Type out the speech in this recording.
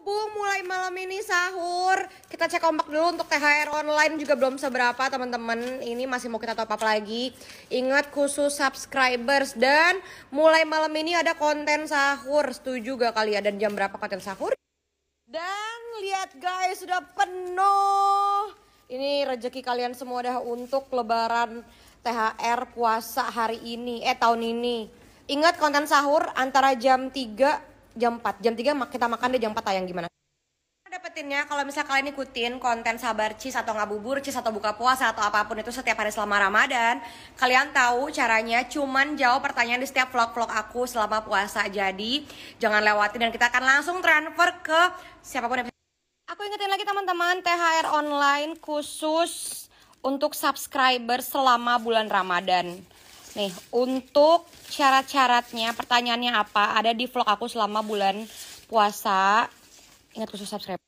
Bung mulai malam ini sahur Kita cek ombak dulu untuk THR online juga belum seberapa teman-teman Ini masih mau kita top up lagi Ingat khusus subscribers Dan mulai malam ini ada konten sahur Setuju gak kali ya dan jam berapa konten sahur Dan lihat guys sudah penuh Ini rezeki kalian semua dah untuk lebaran THR puasa hari ini Eh tahun ini Ingat konten sahur antara jam 3 jam 4 jam 3 kita makan deh jam 4 tayang gimana dapetinnya kalau misalnya kalian ikutin konten sabar cheese atau ngabubur cheese atau buka puasa atau apapun itu setiap hari selama Ramadan kalian tahu caranya cuman jawab pertanyaan di setiap vlog-vlog aku selama puasa jadi jangan lewatin dan kita akan langsung transfer ke siapapun yang aku ingetin lagi teman-teman THR online khusus untuk subscriber selama bulan Ramadan Nih, untuk syarat-syaratnya, pertanyaannya apa? Ada di vlog aku selama bulan puasa. Ingat khusus subscribe.